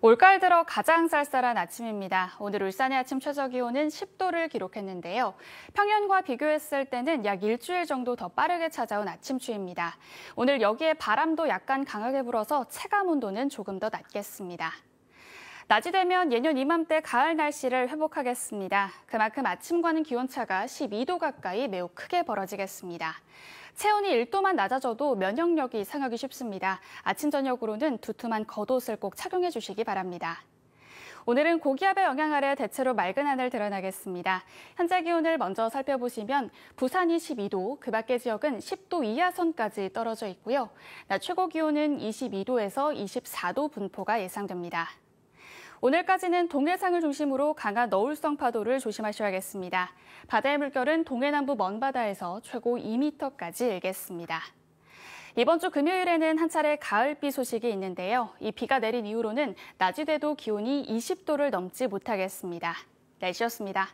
올가을 들어 가장 쌀쌀한 아침입니다. 오늘 울산의 아침 최저 기온은 10도를 기록했는데요. 평년과 비교했을 때는 약 일주일 정도 더 빠르게 찾아온 아침 추위입니다. 오늘 여기에 바람도 약간 강하게 불어서 체감 온도는 조금 더 낮겠습니다. 낮이 되면 예년 이맘때 가을 날씨를 회복하겠습니다. 그만큼 아침과는 기온차가 12도 가까이 매우 크게 벌어지겠습니다. 체온이 1도만 낮아져도 면역력이 상하기 쉽습니다. 아침 저녁으로는 두툼한 겉옷을 꼭 착용해 주시기 바랍니다. 오늘은 고기압의 영향 아래 대체로 맑은 하늘 드러나겠습니다. 현재 기온을 먼저 살펴보시면 부산이 12도, 그 밖의 지역은 10도 이하 선까지 떨어져 있고요. 낮 최고 기온은 22도에서 24도 분포가 예상됩니다. 오늘까지는 동해상을 중심으로 강한 너울성 파도를 조심하셔야겠습니다. 바다의 물결은 동해 남부 먼바다에서 최고 2m까지 일겠습니다. 이번 주 금요일에는 한 차례 가을비 소식이 있는데요. 이 비가 내린 이후로는 낮이 돼도 기온이 20도를 넘지 못하겠습니다. 날씨였습니다.